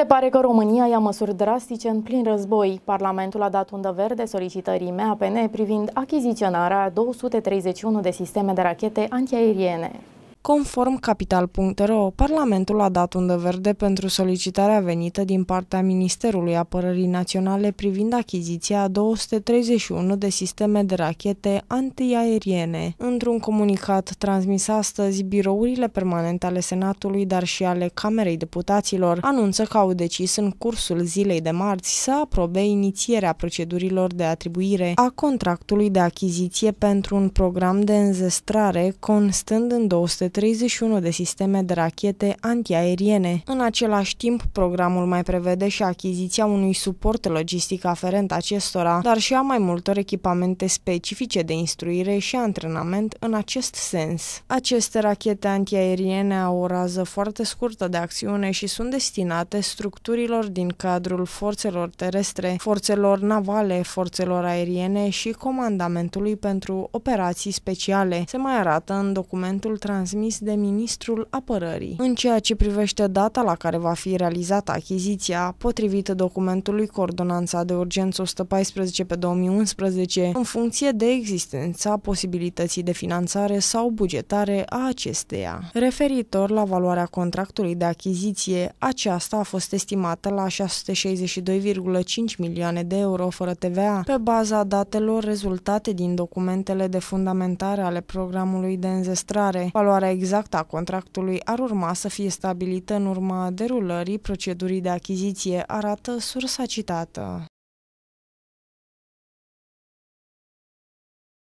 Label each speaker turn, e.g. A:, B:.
A: Se pare că România ia măsuri drastice în plin război. Parlamentul a dat undă verde solicitării MAPN privind achiziționarea 231 de sisteme de rachete antiaeriene. Conform capital.ro, Parlamentul a dat undă verde pentru solicitarea venită din partea Ministerului Apărării Naționale privind achiziția a 231 de sisteme de rachete antiaeriene. Într-un comunicat transmis astăzi, birourile permanente ale Senatului, dar și ale Camerei Deputaților, anunță că au decis în cursul zilei de marți să aprobe inițierea procedurilor de atribuire a contractului de achiziție pentru un program de înzestrare constând în 200 31 de sisteme de rachete antiaeriene. În același timp, programul mai prevede și achiziția unui suport logistic aferent acestora, dar și a mai multor echipamente specifice de instruire și antrenament în acest sens. Aceste rachete antiaeriene au o rază foarte scurtă de acțiune și sunt destinate structurilor din cadrul forțelor terestre, forțelor navale, forțelor aeriene și comandamentului pentru operații speciale. Se mai arată în documentul transmis transmis de ministrul apărării. În ceea ce privește data la care va fi realizată achiziția, potrivit documentului cu ordonanța de urgență 114 pe 2011, în funcție de existența posibilității de finanțare sau bugetare a acesteia. Referitor la valoarea contractului de achiziție, aceasta a fost estimată la 662,5 milioane de euro fără TVA, pe baza datelor rezultate din documentele de fundamentare ale programului de înzestrare. Valoarea exactă a contractului ar urma să fie stabilită în urma derulării procedurii de achiziție, arată sursa citată.